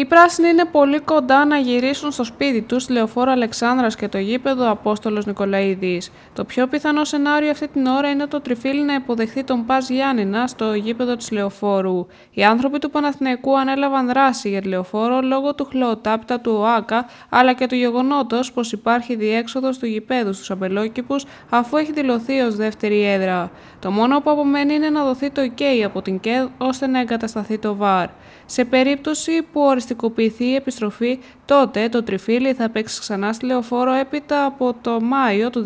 Οι πράσινοι είναι πολύ κοντά να γυρίσουν στο σπίτι στη Λεωφόρο Αλεξάνδρας και το γήπεδο Απόστολος Νικολαίδης. Το πιο πιθανό σενάριο αυτή την ώρα είναι το τριφύλι να υποδεχθεί τον Πας Γιάννηνα στο γήπεδο της Λεωφόρου. Οι άνθρωποι του Παναθηναϊκού ανέλαβαν δράση για τη Λεωφόρο λόγω του χλωοτάπτα του ΟΑΚΑ, αλλά και του γεγονότος πως υπάρχει διέξοδος του γηπέδου στους αμπελόκηπου, αφού έχει δηλωθεί ως δεύτερη έδρα. Το μόνο που απομένει είναι να δοθεί το OK από την ΚΕΔ ώστε να εγκατασταθεί το ΒΑΡ. Σε περίπτωση που ελαστικοποιηθεί η επιστροφή, τότε το τριφύλι θα παίξει ξανά στη λεωφόρο έπειτα από το Μάιο του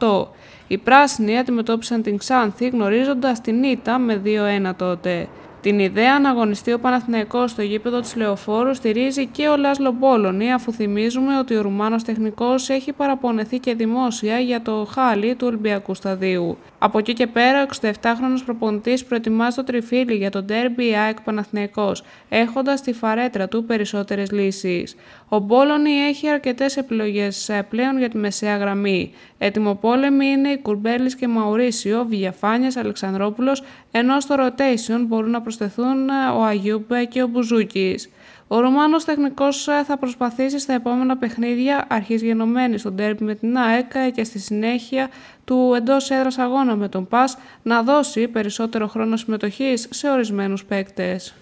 2018. Οι πράσινοι αντιμετώπισαν την Ξάνθη γνωρίζοντας την ΙΤΑ με 2-1 τότε. Την ιδέα να αγωνιστεί ο Παναθηναϊκός στο γήπεδο της Λεωφόρου στηρίζει και ο Λάσλο Μπόλωνη, αφού θυμίζουμε ότι ο Ρουμάνος τεχνικός έχει παραπονεθεί και δημόσια για το χάλι του Ολυμπιακού Σταδίου. Από εκεί και πέρα, ο 67χρονος προπονητής προετοιμάζει το τριφύλι για τον Derby ΑΕΚ Παναθηναϊκός, έχοντας στη φαρέτρα του περισσότερες λύσεις. Ο Μπόλωνη έχει αρκετές επιλογές πλέον για τη μεσαία γραμμή. Έτοιμο είναι οι Κουρμπέλης και Μαουρίσιο, Βιαφάνιας, Αλεξανδρόπουλος ενώ στο rotation μπορούν να προσθεθούν ε, ο Αγιούμπε και ο Μπουζούκης. Ο Ρουμάνος τεχνικός ε, θα προσπαθήσει στα επόμενα παιχνίδια αρχής γενομένης στον τέρμι με την ΑΕΚ ε, και στη συνέχεια του εντός έδρας αγώνα με τον ΠΑΣ να δώσει περισσότερο χρόνο συμμετοχής σε ορισμένους παίκτες.